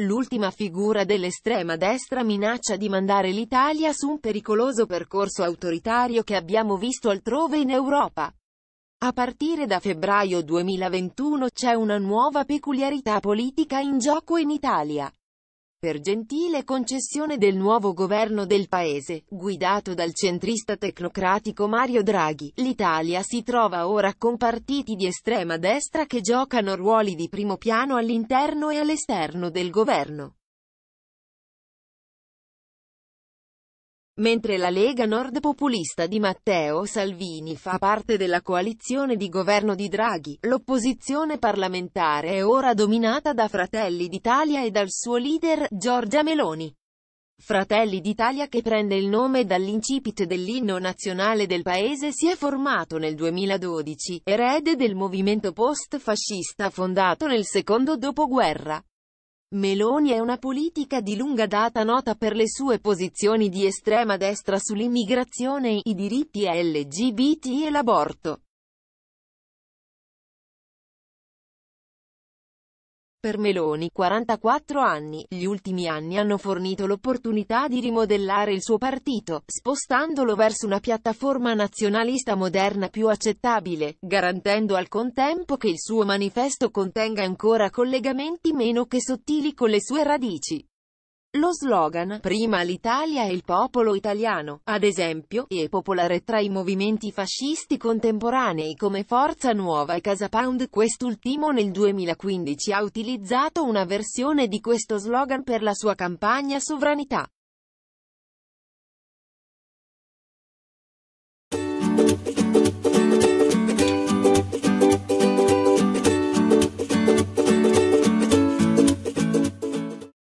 L'ultima figura dell'estrema destra minaccia di mandare l'Italia su un pericoloso percorso autoritario che abbiamo visto altrove in Europa. A partire da febbraio 2021 c'è una nuova peculiarità politica in gioco in Italia per gentile concessione del nuovo governo del paese, guidato dal centrista tecnocratico Mario Draghi, l'Italia si trova ora con partiti di estrema destra che giocano ruoli di primo piano all'interno e all'esterno del governo. Mentre la Lega Nord Populista di Matteo Salvini fa parte della coalizione di governo di Draghi, l'opposizione parlamentare è ora dominata da Fratelli d'Italia e dal suo leader, Giorgia Meloni. Fratelli d'Italia che prende il nome dall'incipit dell'inno nazionale del paese si è formato nel 2012, erede del movimento post-fascista fondato nel secondo dopoguerra. Meloni è una politica di lunga data nota per le sue posizioni di estrema destra sull'immigrazione, i diritti LGBT e l'aborto. Per Meloni, 44 anni, gli ultimi anni hanno fornito l'opportunità di rimodellare il suo partito, spostandolo verso una piattaforma nazionalista moderna più accettabile, garantendo al contempo che il suo manifesto contenga ancora collegamenti meno che sottili con le sue radici. Lo slogan «Prima l'Italia e il popolo italiano», ad esempio, è popolare tra i movimenti fascisti contemporanei come Forza Nuova e Casa Pound. Quest'ultimo nel 2015 ha utilizzato una versione di questo slogan per la sua campagna Sovranità.